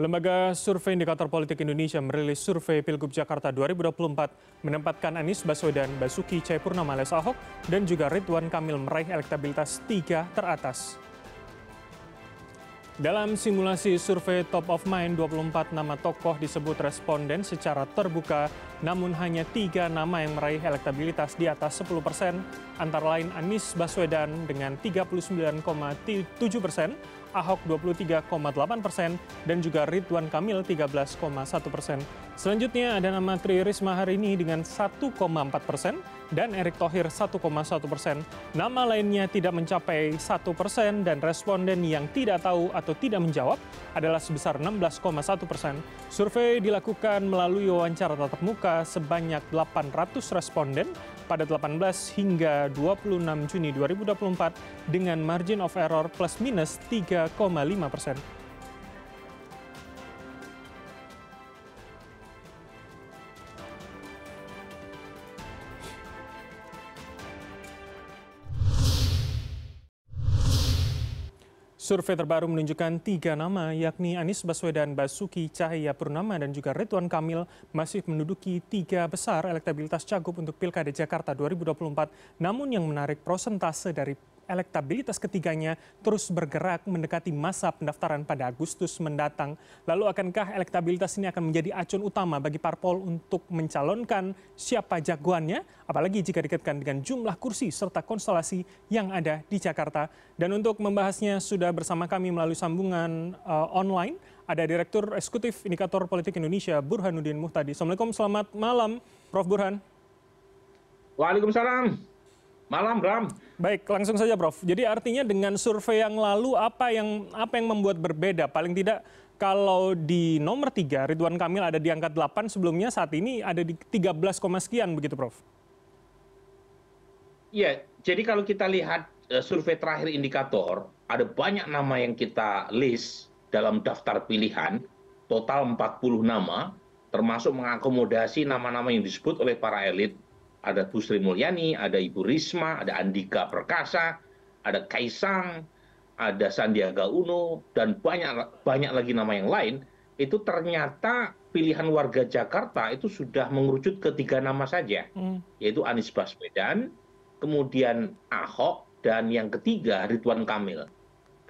Lembaga Survei Indikator Politik Indonesia merilis survei Pilgub Jakarta 2024 menempatkan Anies Baswedan, Basuki Cahayapurnama alias Ahok, dan juga Ridwan Kamil meraih elektabilitas tiga teratas. Dalam simulasi survei Top of Mind, 24 nama tokoh disebut responden secara terbuka, namun hanya tiga nama yang meraih elektabilitas di atas 10 persen, antara lain Anies Baswedan dengan 39,7 persen, Ahok 23,8 persen, dan juga Ridwan Kamil 13,1 persen. Selanjutnya ada nama Tri Risma hari ini dengan 1,4 persen dan Erick Thohir 1,1 persen. Nama lainnya tidak mencapai 1 persen dan responden yang tidak tahu atau tidak menjawab adalah sebesar 16,1 persen. Survei dilakukan melalui wawancara tatap muka sebanyak 800 responden pada 18 hingga 26 Juni 2024 dengan margin of error plus minus 3,5 persen. Survei terbaru menunjukkan tiga nama, yakni Anies Baswedan, Basuki Cahaya Purnama, dan juga Ridwan Kamil masih menduduki tiga besar elektabilitas cagup untuk Pilkada Jakarta 2024. Namun yang menarik prosentase dari elektabilitas ketiganya terus bergerak mendekati masa pendaftaran pada Agustus mendatang. Lalu akankah elektabilitas ini akan menjadi acuan utama bagi parpol untuk mencalonkan siapa jagoannya, apalagi jika dikaitkan dengan jumlah kursi serta konstelasi yang ada di Jakarta. Dan untuk membahasnya sudah bersama kami melalui sambungan uh, online ada Direktur Eksekutif Indikator Politik Indonesia Burhanuddin Muhtadi. Assalamualaikum, selamat malam Prof. Burhan. Waalaikumsalam. Malam, Bram. Baik, langsung saja Prof. Jadi artinya dengan survei yang lalu apa yang apa yang membuat berbeda? Paling tidak kalau di nomor 3 Ridwan Kamil ada di angka 8 sebelumnya saat ini ada di 13, sekian begitu Prof. Iya, jadi kalau kita lihat eh, survei terakhir indikator, ada banyak nama yang kita list dalam daftar pilihan, total 40 nama, termasuk mengakomodasi nama-nama yang disebut oleh para elit ada bu sri mulyani ada ibu risma ada andika perkasa ada kaisang ada sandiaga uno dan banyak lagi nama yang lain itu ternyata pilihan warga Jakarta itu sudah mengerucut ke tiga nama saja hmm. yaitu Anies Baswedan kemudian Ahok dan yang ketiga Ridwan Kamil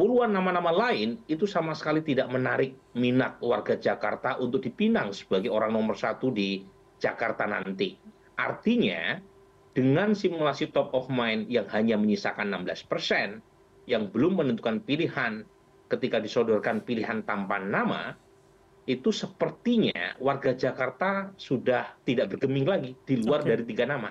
puluhan nama-nama lain itu sama sekali tidak menarik minat warga Jakarta untuk dipinang sebagai orang nomor satu di Jakarta nanti artinya dengan simulasi top of mind yang hanya menyisakan 16 persen yang belum menentukan pilihan ketika disodorkan pilihan tanpa nama itu sepertinya warga Jakarta sudah tidak bergeming lagi di luar okay. dari tiga nama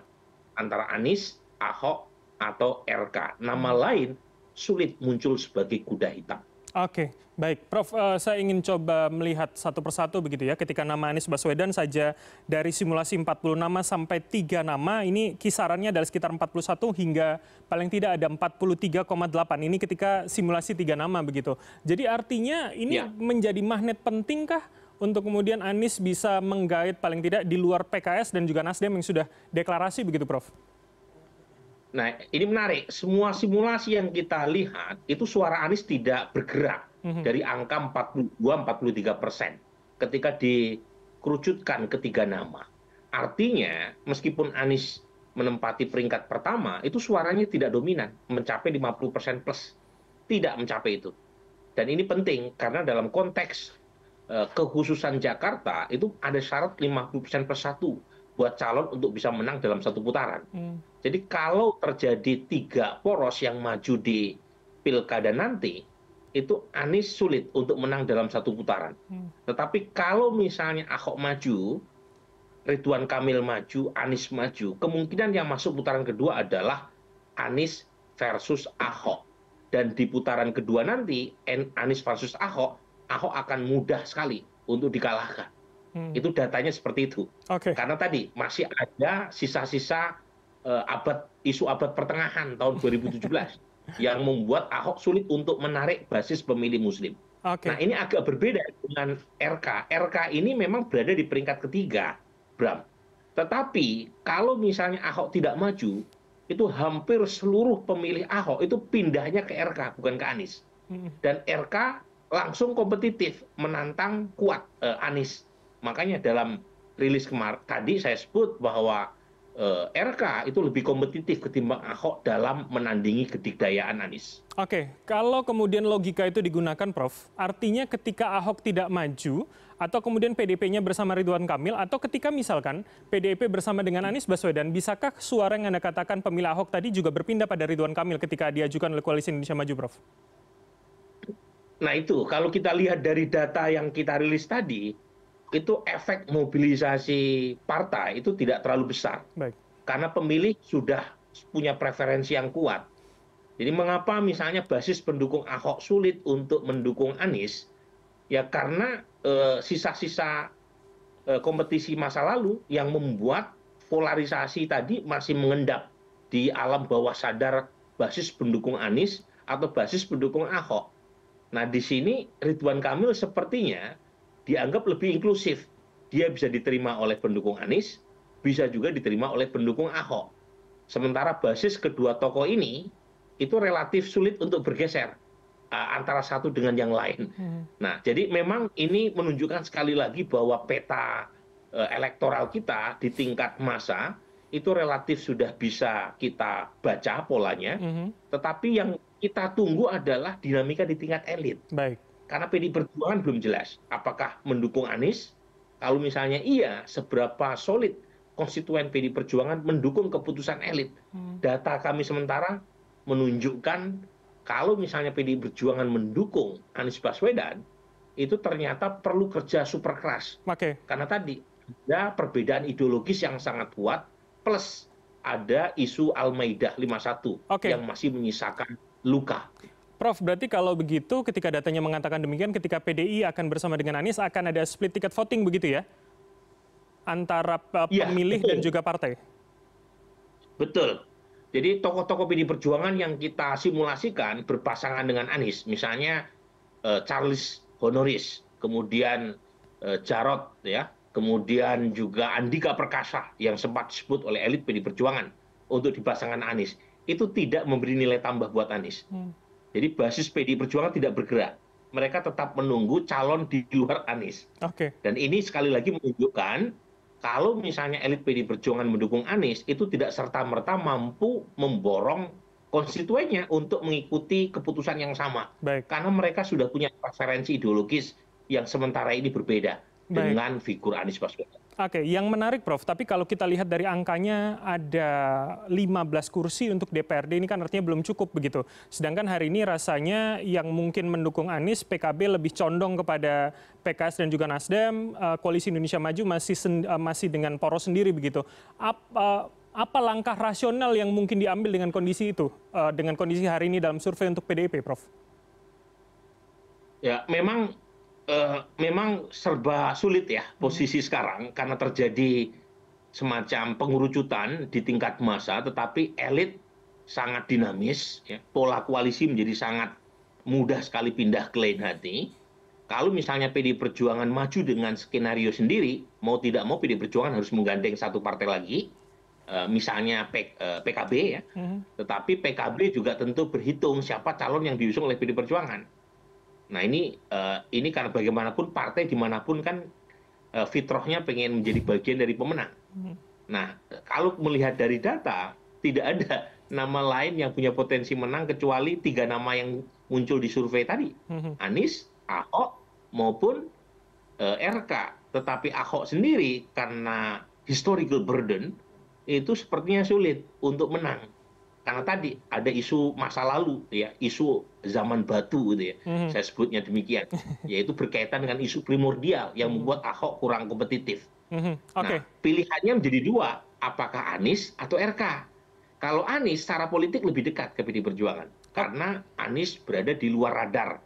antara Anies, Ahok atau RK. Nama hmm. lain sulit muncul sebagai kuda hitam. Oke, baik. Prof, uh, saya ingin coba melihat satu persatu begitu ya. Ketika nama Anies Baswedan saja dari simulasi 40 nama sampai 3 nama, ini kisarannya dari sekitar 41 hingga paling tidak ada 43,8. Ini ketika simulasi 3 nama begitu. Jadi artinya ini ya. menjadi magnet pentingkah untuk kemudian Anies bisa menggait paling tidak di luar PKS dan juga Nasdem yang sudah deklarasi begitu, Prof? nah ini menarik semua simulasi yang kita lihat itu suara anies tidak bergerak mhm. dari angka 42-43 persen ketika dikerucutkan ketiga nama artinya meskipun anies menempati peringkat pertama itu suaranya tidak dominan mencapai 50% persen plus tidak mencapai itu dan ini penting karena dalam konteks uh, eh, kekhususan Jakarta itu ada syarat 50% persen plus satu buat calon untuk bisa menang dalam satu putaran. Hmm. Jadi kalau terjadi tiga poros yang maju di pilkada nanti, itu Anies sulit untuk menang dalam satu putaran. Hmm. Tetapi kalau misalnya Ahok maju, Ridwan Kamil maju, Anies maju, kemungkinan yang masuk putaran kedua adalah Anies versus Ahok. Dan di putaran kedua nanti, Anies versus Ahok, Ahok akan mudah sekali untuk dikalahkan. Hmm. itu datanya seperti itu karena tadi masih ada sisa-sisa eh, abad isu abad pertengahan tahun 2017 yang membuat Ahok sulit untuk menarik basis pemilih Muslim. Okay. Nah ini agak berbeda dengan RK. RK ini memang berada di peringkat ketiga, Bram. Tetapi kalau misalnya Ahok tidak maju, itu hampir seluruh pemilih Ahok itu pindahnya ke RK bukan ke Anies. Hmm. Dan RK langsung kompetitif menantang kuat eh, Anies makanya dalam rilis kemarin tadi saya sebut bahwa eh, RK itu lebih kompetitif ketimbang Ahok dalam menandingi kedikdayaan Anies. Oke, kalau kemudian logika itu digunakan Prof, artinya ketika Ahok tidak maju, atau kemudian PDP-nya bersama Ridwan Kamil, atau ketika misalkan PDP bersama dengan Anies Baswedan, bisakah suara yang Anda katakan pemilih Ahok tadi juga berpindah pada Ridwan Kamil ketika diajukan oleh Koalisi Indonesia Maju, Prof? Nah itu, kalau kita lihat dari data yang kita rilis tadi, itu efek mobilisasi partai itu tidak terlalu besar. Baik. Karena pemilih sudah punya preferensi yang kuat. Jadi mengapa misalnya basis pendukung Ahok sulit untuk mendukung Anies? Ya karena eh, sisa-sisa uh, uh, kompetisi masa lalu yang membuat polarisasi tadi masih mengendap di alam bawah sadar basis pendukung Anies atau basis pendukung Ahok. Nah di sini Ridwan Kamil sepertinya dianggap lebih inklusif. Dia bisa diterima oleh pendukung Anies, bisa juga diterima oleh pendukung Ahok. Sementara basis kedua tokoh ini itu relatif sulit untuk bergeser uh, antara satu dengan yang lain. Hmm. Nah, jadi memang ini menunjukkan sekali lagi bahwa peta uh, elektoral kita di tingkat masa itu relatif sudah bisa kita baca polanya, -hmm. tetapi yang kita tunggu adalah dinamika di tingkat elit. Baik karena PD perjuangan belum jelas apakah mendukung anies kalau misalnya iya seberapa solid konstituen PD perjuangan mendukung keputusan elit hmm. data kami sementara menunjukkan kalau misalnya PD perjuangan mendukung anies baswedan itu ternyata perlu kerja super keras okay. karena tadi ada perbedaan ideologis yang sangat kuat plus ada isu Al-Maidah 51 okay. yang masih menyisakan luka prof berarti kalau begitu ketika datanya mengatakan demikian ketika pdi akan bersama dengan anies akan ada split ticket voting begitu ya antara iya, pemilih ya, dan juga partai betul jadi tokoh-tokoh pdi perjuangan yang kita simulasikan berpasangan dengan anies misalnya uh, Charles Honoris kemudian uh, Jarot ya kemudian juga Andika Perkasa yang sempat disebut oleh elit PDI Perjuangan untuk dipasangkan Anies itu tidak memberi nilai tambah buat Anies. Hmm jadi basis pdi perjuangan tidak bergerak mereka tetap menunggu calon di luar anies dan ini sekali lagi menunjukkan kalau misalnya elit pdi perjuangan mendukung anies itu tidak serta merta mampu memborong konstituennya untuk mengikuti keputusan yang sama Baik. karena mereka sudah punya preferensi ideologis yang sementara ini berbeda Baik. dengan figur Anies Baswedan. Oke, yang menarik Prof, tapi kalau kita lihat dari angkanya ada 15 kursi untuk DPRD ini kan artinya belum cukup begitu. Sedangkan hari ini rasanya yang mungkin mendukung Anies, PKB lebih condong kepada PKS dan juga Nasdem, eh, koalisi Indonesia Maju masih eh, masih dengan poros sendiri begitu. Apa eh, apa langkah rasional yang mungkin diambil dengan kondisi itu, dengan kondisi hari ini dalam survei untuk PDIP, Prof? Ya, memang Eh, memang serba sulit ya hmm. posisi sekarang karena terjadi semacam pengurucutan di tingkat masa, tetapi elit sangat dinamis ya. pola koalisi menjadi sangat mudah sekali pindah ke lain hati kalau misalnya PD Perjuangan maju dengan skenario sendiri mau tidak mau PD Perjuangan harus menggandeng satu partai lagi eh, misalnya PKB eh, ya hmm. tetapi PKB juga tentu berhitung siapa calon yang diusung oleh PD Perjuangan nah ini eh, ini karena bagaimanapun partai dimanapun kan eh, fitrohnya pengen menjadi bagian dari pemenang hmm. nah kalau melihat dari data tidak ada nama lain yang punya potensi menang kecuali tiga nama yang muncul di survei tadi hmm. Anies Ahok maupun eh, RK tetapi Ahok sendiri karena historical burden itu sepertinya sulit untuk menang karena tadi ada isu masa lalu ya isu zaman batu gitu ya hmm. saya sebutnya demikian yaitu berkaitan dengan isu primordial yang hmm. membuat Ahok kurang kompetitif hmm, nah pilihannya menjadi dua apakah Anies atau RK kalau Anies secara politik lebih dekat ke PD Perjuangan karena Anies berada di luar radar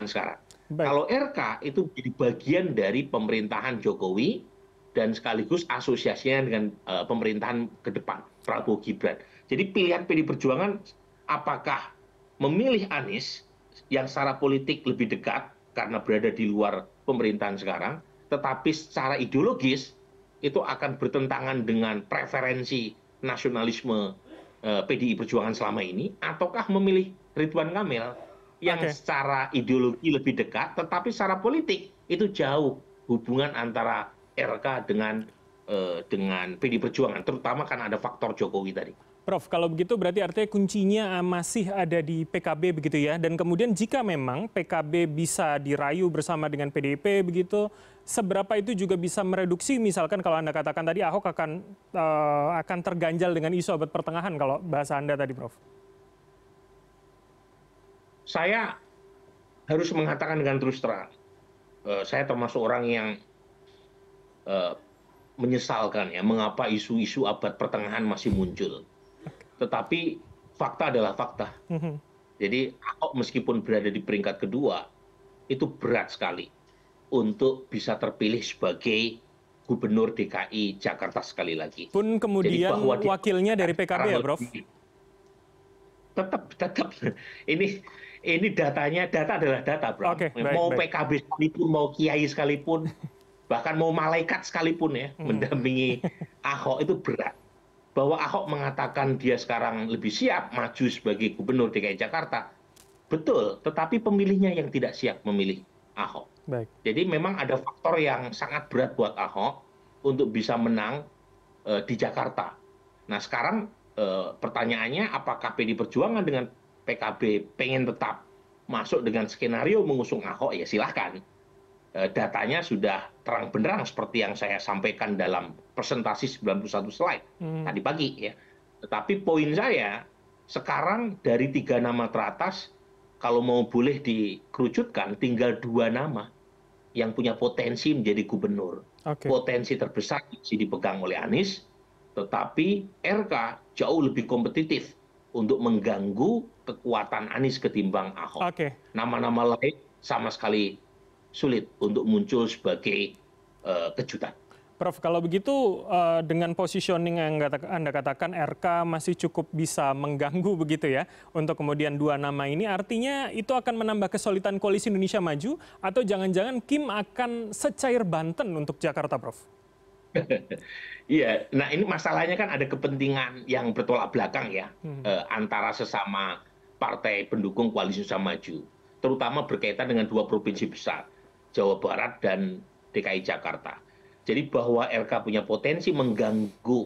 sekarang Baik. kalau RK itu menjadi bagian dari pemerintahan Jokowi dan sekaligus asosiasinya dengan uh, pemerintahan ke depan Prabowo Gibran jadi pilihan PD perjuangan apakah memilih anies yang secara politik lebih dekat karena berada di luar pemerintahan sekarang tetapi secara ideologis itu akan bertentangan dengan preferensi nasionalisme eh, PDI Perjuangan selama ini ataukah memilih Ridwan Kamil yang okay. secara ideologi lebih dekat tetapi secara politik itu jauh hubungan antara RK dengan eh, dengan PDI Perjuangan terutama karena ada faktor Jokowi tadi. Prof, kalau begitu berarti artinya kuncinya eh, masih ada di PKB begitu ya. Dan kemudian jika memang PKB bisa dirayu bersama dengan PDIP begitu, seberapa itu juga bisa mereduksi misalkan kalau Anda katakan tadi Ahok akan uh, akan terganjal dengan isu abad pertengahan kalau bahasa Anda tadi, Prof. Saya harus mengatakan dengan terus terang, uh, saya termasuk orang yang uh, menyesalkan ya mengapa isu-isu abad pertengahan masih muncul tetapi fakta adalah fakta mm-hmm. jadi ahok meskipun berada di peringkat kedua itu berat sekali untuk bisa terpilih sebagai gubernur DKI Jakarta sekali lagi pun kemudian jadi bahwa wakilnya dari PKB ya Prof tetap tetap ini ini datanya data adalah data bro okay, mau baik. PKB sekalipun mau Kiai sekalipun bahkan mau malaikat sekalipun ya hmm. mendampingi Ahok itu berat bahwa Ahok mengatakan dia sekarang lebih siap maju sebagai gubernur DKI Jakarta. Betul, tetapi pemilihnya yang tidak siap memilih Ahok. Baik. Jadi memang ada faktor yang sangat berat buat Ahok untuk bisa menang e, di Jakarta. Nah sekarang e, pertanyaannya apakah PD Perjuangan dengan PKB pengen tetap masuk dengan skenario mengusung Ahok ya silahkan. Eh, datanya sudah terang benderang seperti yang saya sampaikan dalam presentasi 91 slide hmm. tadi pagi ya. Tetapi poin saya sekarang dari tiga nama teratas kalau mau boleh dikerucutkan tinggal dua nama yang punya potensi menjadi gubernur. Okay. Potensi terbesar masih dipegang oleh Anies, tetapi RK jauh lebih kompetitif untuk mengganggu kekuatan Anies ketimbang Ahok. nama Nama-nama lain sama sekali sulit untuk muncul sebagai uh, kejutan. Prof, kalau begitu uh, dengan positioning yang Anda katakan RK masih cukup bisa mengganggu begitu ya untuk kemudian dua nama ini artinya itu akan menambah kesulitan koalisi Indonesia Maju atau jangan-jangan Kim akan secair Banten untuk Jakarta, Prof? Iya, nah ini masalahnya kan ada kepentingan yang bertolak belakang ya hmm. uh, antara sesama partai pendukung koalisi Indonesia Maju, terutama berkaitan dengan dua provinsi besar Jawa Barat dan DKI Jakarta. Jadi bahwa RK punya potensi mengganggu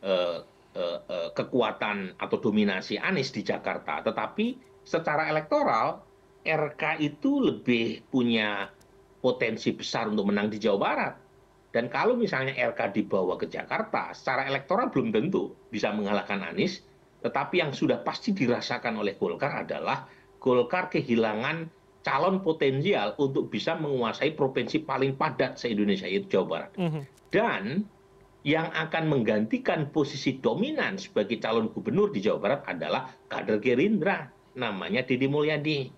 eh, eh, eh, kekuatan atau dominasi Anies di Jakarta, tetapi secara elektoral RK itu lebih punya potensi besar untuk menang di Jawa Barat. Dan kalau misalnya RK dibawa ke Jakarta, secara elektoral belum tentu bisa mengalahkan Anies, tetapi yang sudah pasti dirasakan oleh Golkar adalah Golkar kehilangan calon potensial untuk bisa menguasai provinsi paling padat se Indonesia yaitu Jawa Barat. Mhm. Dan yang akan menggantikan posisi dominan sebagai calon gubernur di Jawa Barat adalah kader Gerindra, namanya Deddy Mulyadi.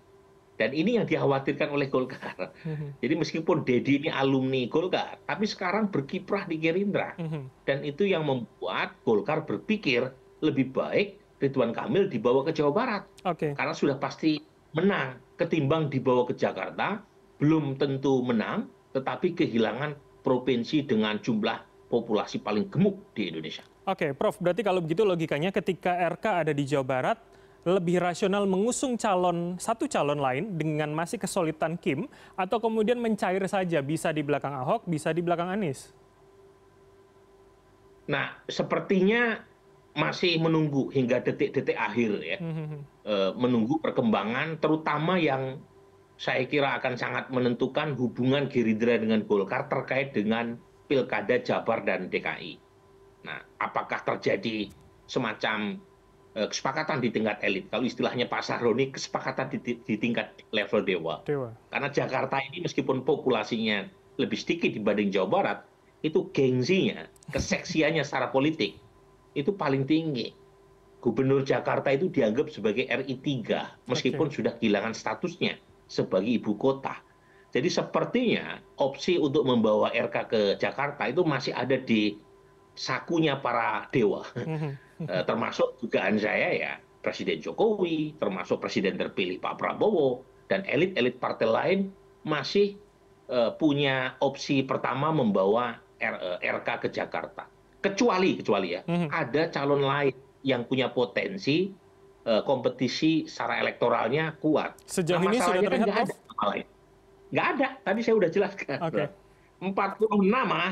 Dan ini yang dikhawatirkan oleh Golkar. Mhm. Jadi meskipun Deddy ini alumni Golkar, tapi sekarang berkiprah di Gerindra. Mhm. Dan itu yang membuat Golkar berpikir lebih baik Ridwan Kamil dibawa ke Jawa Barat. Okay. Karena sudah pasti menang ketimbang dibawa ke jakarta belum tentu menang tetapi kehilangan provinsi dengan jumlah populasi paling gemuk di Indonesia. Oke, Prof. Berarti kalau begitu logikanya ketika RK ada di Jawa Barat, lebih rasional mengusung calon satu calon lain dengan masih kesulitan Kim atau kemudian mencair saja bisa di belakang Ahok, bisa di belakang Anies? Nah, sepertinya masih menunggu hingga detik-detik akhir ya hmm, hmm, hmm. E, menunggu perkembangan terutama yang saya kira akan sangat menentukan hubungan Gerindra dengan Golkar terkait dengan pilkada Jabar dan DKI. Nah, apakah terjadi semacam e, kesepakatan di tingkat elit. Kalau istilahnya Pak Sahroni, kesepakatan di, di tingkat level dewa. dewa. Karena Jakarta ini meskipun populasinya lebih sedikit dibanding Jawa Barat, itu gengsinya, keseksiannya secara politik itu paling tinggi. Gubernur Jakarta itu dianggap sebagai RI 3 meskipun okay. sudah kehilangan statusnya sebagai ibu kota. Jadi sepertinya opsi untuk membawa RK ke Jakarta itu masih ada di sakunya para dewa. Mhm. Eh, termasuk dugaan saya ya Presiden Jokowi, termasuk Presiden terpilih Pak Prabowo dan elit-elit partai lain masih eh, punya opsi pertama membawa RK eh, ke Jakarta kecuali kecuali ya mhm. ada calon lain yang punya potensi eh, kompetisi secara elektoralnya kuat. Sejauh nah, ini sudah kan terlihat kan ada nama lain. Nggak ada. Tadi saya sudah jelaskan. Okay. puluh nama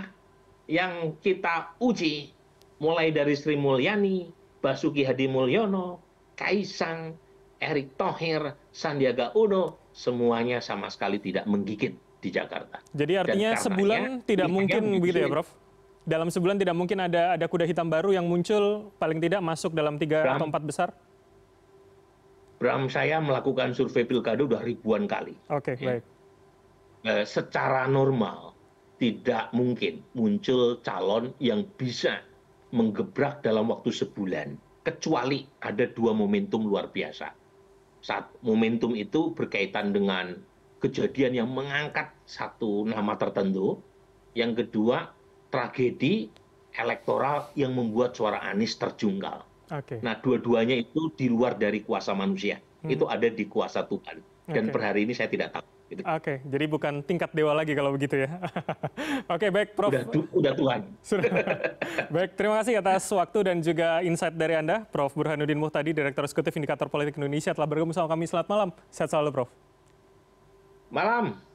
yang kita uji mulai dari Sri Mulyani, Basuki Hadi Mulyono, Kaisang, Erick Thohir, Sandiaga Uno, semuanya sama sekali tidak menggigit di Jakarta. Jadi artinya sebulan tidak mungkin begitu ya, Prof? dalam sebulan tidak mungkin ada ada kuda hitam baru yang muncul paling tidak masuk dalam tiga Bram, atau empat besar? Bram saya melakukan survei pilkada sudah ribuan kali. Oke okay, ya. baik. E, secara normal tidak mungkin muncul calon yang bisa menggebrak dalam waktu sebulan kecuali ada dua momentum luar biasa. Saat momentum itu berkaitan dengan kejadian yang mengangkat satu nama tertentu, yang kedua tragedi elektoral yang membuat suara Anies terjungkal. Okay. Nah, dua-duanya itu di luar dari kuasa manusia. Hmm. Itu ada di kuasa Tuhan. Dan okay. per hari ini saya tidak tahu. Gitu. Oke, okay. jadi bukan tingkat dewa lagi kalau begitu ya. Oke, okay, baik Prof. Udah, udah Tuhan. Sudah. baik, terima kasih atas waktu dan juga insight dari Anda. Prof. Burhanuddin Muhtadi, Direktur Eksekutif Indikator Politik Indonesia telah bergabung sama kami. Selamat malam. Sehat selalu, Prof. Malam.